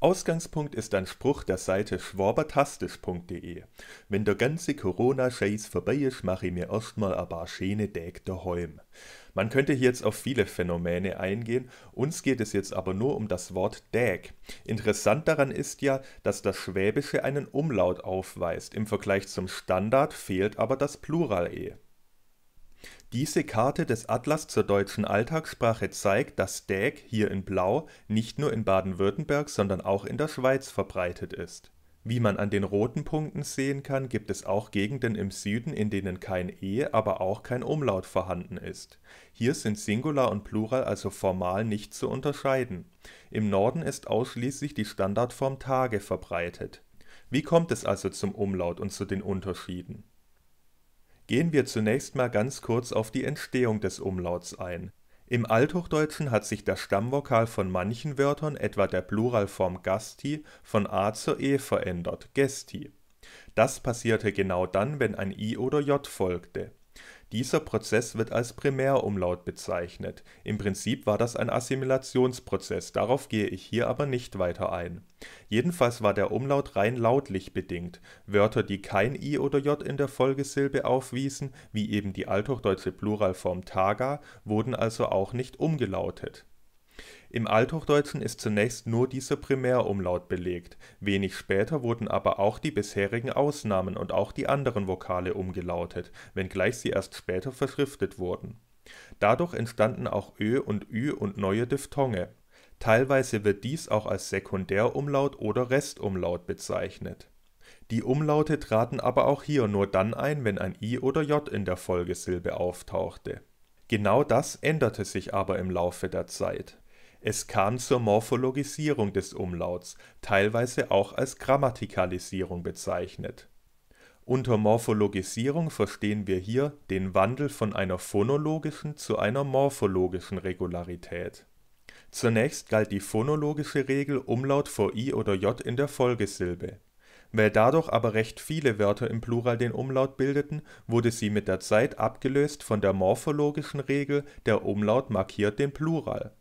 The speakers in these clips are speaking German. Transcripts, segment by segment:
Ausgangspunkt ist ein Spruch der Seite schwabertastisch.de. Wenn der ganze Corona-Scheiß vorbei ist, mache ich mir erstmal ein paar schöne Däg daheim. Man könnte hier jetzt auf viele Phänomene eingehen, uns geht es jetzt aber nur um das Wort Däg. Interessant daran ist ja, dass das Schwäbische einen Umlaut aufweist, im Vergleich zum Standard fehlt aber das Plural-E. Diese Karte des Atlas zur deutschen Alltagssprache zeigt, dass Däg (hier in blau) nicht nur in Baden-Württemberg, sondern auch in der Schweiz verbreitet ist. Wie man an den roten Punkten sehen kann, gibt es auch Gegenden im Süden, in denen kein e, aber auch kein Umlaut vorhanden ist. Hier sind Singular und Plural also formal nicht zu unterscheiden. Im Norden ist ausschließlich die Standardform Tage verbreitet. Wie kommt es also zum Umlaut und zu den Unterschieden Gehen wir zunächst mal ganz kurz auf die Entstehung des Umlauts ein. Im Althochdeutschen hat sich der Stammvokal von manchen Wörtern, etwa der Pluralform gasti, von a zur e verändert (gesti). Das passierte genau dann, wenn ein i oder j folgte dieser Prozess wird als Primärumlaut bezeichnet. Im Prinzip war das ein Assimilationsprozess, darauf gehe ich hier aber nicht weiter ein. Jedenfalls war der Umlaut rein lautlich bedingt. Wörter, die kein i oder j in der Folgesilbe aufwiesen, wie eben die althochdeutsche Pluralform taga, wurden also auch nicht umgelautet im Althochdeutschen ist zunächst nur dieser Primärumlaut belegt, wenig später wurden aber auch die bisherigen Ausnahmen und auch die anderen Vokale umgelautet, wenngleich sie erst später verschriftet wurden. Dadurch entstanden auch Ö und Ü und neue Diphthonge. Teilweise wird dies auch als Sekundärumlaut oder Restumlaut bezeichnet. Die Umlaute traten aber auch hier nur dann ein, wenn ein i oder j in der Folgesilbe auftauchte. Genau das änderte sich aber im Laufe der Zeit es kam zur Morphologisierung des Umlauts, teilweise auch als Grammatikalisierung bezeichnet. Unter Morphologisierung verstehen wir hier den Wandel von einer phonologischen zu einer morphologischen Regularität. Zunächst galt die phonologische Regel Umlaut vor i oder j in der Folgesilbe. Weil dadurch aber recht viele Wörter im Plural den Umlaut bildeten, wurde sie mit der Zeit abgelöst von der morphologischen Regel, der Umlaut markiert den Plural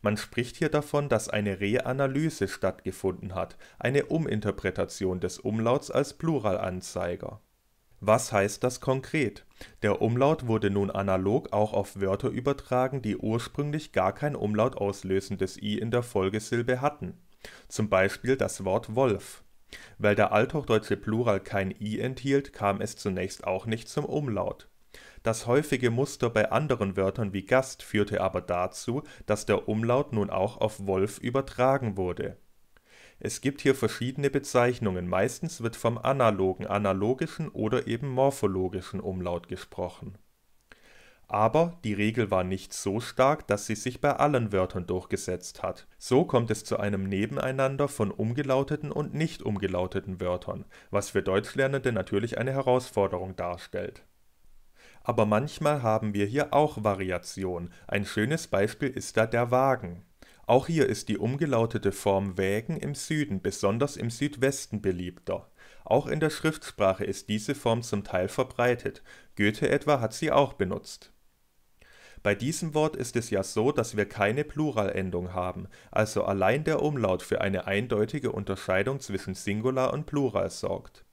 man spricht hier davon, dass eine Reanalyse stattgefunden hat, eine Uminterpretation des Umlauts als Pluralanzeiger. Was heißt das konkret? Der Umlaut wurde nun analog auch auf Wörter übertragen, die ursprünglich gar kein Umlaut auslösendes i in der Folgesilbe hatten. Zum Beispiel das Wort Wolf. Weil der althochdeutsche Plural kein i enthielt, kam es zunächst auch nicht zum Umlaut das häufige Muster bei anderen Wörtern wie Gast führte aber dazu, dass der Umlaut nun auch auf Wolf übertragen wurde. Es gibt hier verschiedene Bezeichnungen, meistens wird vom analogen, analogischen oder eben morphologischen Umlaut gesprochen. Aber die Regel war nicht so stark, dass sie sich bei allen Wörtern durchgesetzt hat. So kommt es zu einem Nebeneinander von umgelauteten und nicht umgelauteten Wörtern, was für Deutschlernende natürlich eine Herausforderung darstellt. Aber manchmal haben wir hier auch Variation. Ein schönes Beispiel ist da der Wagen. Auch hier ist die umgelautete Form Wägen im Süden, besonders im Südwesten beliebter. Auch in der Schriftsprache ist diese Form zum Teil verbreitet. Goethe etwa hat sie auch benutzt. Bei diesem Wort ist es ja so, dass wir keine Pluralendung haben, also allein der Umlaut für eine eindeutige Unterscheidung zwischen Singular und Plural sorgt.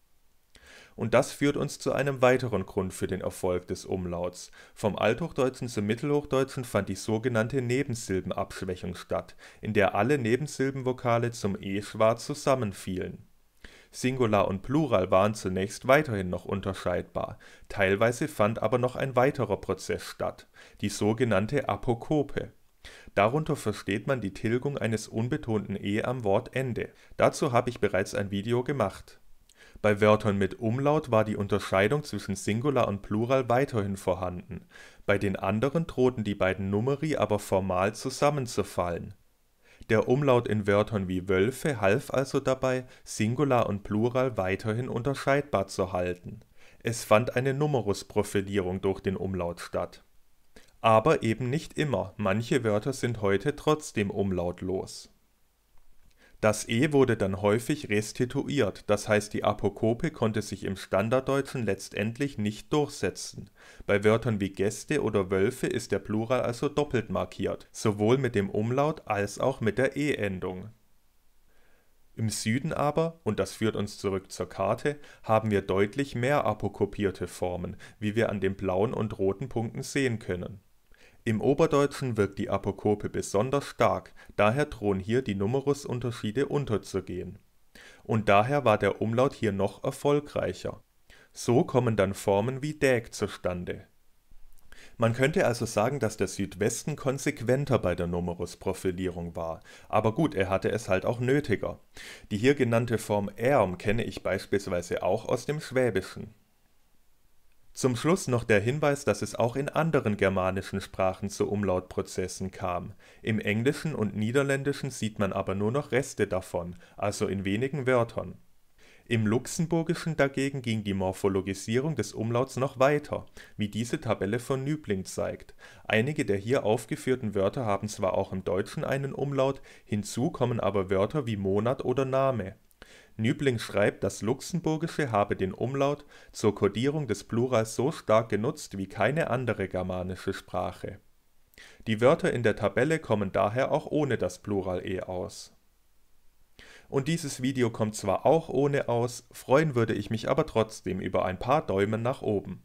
Und das führt uns zu einem weiteren Grund für den Erfolg des Umlauts. Vom Althochdeutschen zum Mittelhochdeutschen fand die sogenannte Nebensilbenabschwächung statt, in der alle Nebensilbenvokale zum E-Schwarz zusammenfielen. Singular und Plural waren zunächst weiterhin noch unterscheidbar, teilweise fand aber noch ein weiterer Prozess statt, die sogenannte Apokope. Darunter versteht man die Tilgung eines unbetonten E am Wortende. Dazu habe ich bereits ein Video gemacht. Bei Wörtern mit Umlaut war die Unterscheidung zwischen Singular und Plural weiterhin vorhanden, bei den anderen drohten die beiden Numeri aber formal zusammenzufallen. Der Umlaut in Wörtern wie Wölfe half also dabei, Singular und Plural weiterhin unterscheidbar zu halten. Es fand eine Numerusprofilierung durch den Umlaut statt. Aber eben nicht immer, manche Wörter sind heute trotzdem umlautlos das e wurde dann häufig restituiert, das heißt die Apokope konnte sich im Standarddeutschen letztendlich nicht durchsetzen. Bei Wörtern wie Gäste oder Wölfe ist der Plural also doppelt markiert, sowohl mit dem Umlaut als auch mit der e-Endung. Im Süden aber, und das führt uns zurück zur Karte, haben wir deutlich mehr apokopierte Formen, wie wir an den blauen und roten Punkten sehen können im Oberdeutschen wirkt die Apokope besonders stark, daher drohen hier die Numerusunterschiede unterzugehen. Und daher war der Umlaut hier noch erfolgreicher. So kommen dann Formen wie däg zustande. Man könnte also sagen, dass der Südwesten konsequenter bei der Numerusprofilierung war. Aber gut, er hatte es halt auch nötiger. Die hier genannte Form erm kenne ich beispielsweise auch aus dem Schwäbischen. Zum Schluss noch der Hinweis, dass es auch in anderen germanischen Sprachen zu Umlautprozessen kam. Im Englischen und Niederländischen sieht man aber nur noch Reste davon, also in wenigen Wörtern. Im Luxemburgischen dagegen ging die Morphologisierung des Umlauts noch weiter, wie diese Tabelle von Nübling zeigt. Einige der hier aufgeführten Wörter haben zwar auch im Deutschen einen Umlaut, hinzu kommen aber Wörter wie Monat oder Name Nübling schreibt, das Luxemburgische habe den Umlaut zur Kodierung des Plurals so stark genutzt wie keine andere germanische Sprache. Die Wörter in der Tabelle kommen daher auch ohne das Plural -e aus. Und dieses Video kommt zwar auch ohne aus, freuen würde ich mich aber trotzdem über ein paar Däumen nach oben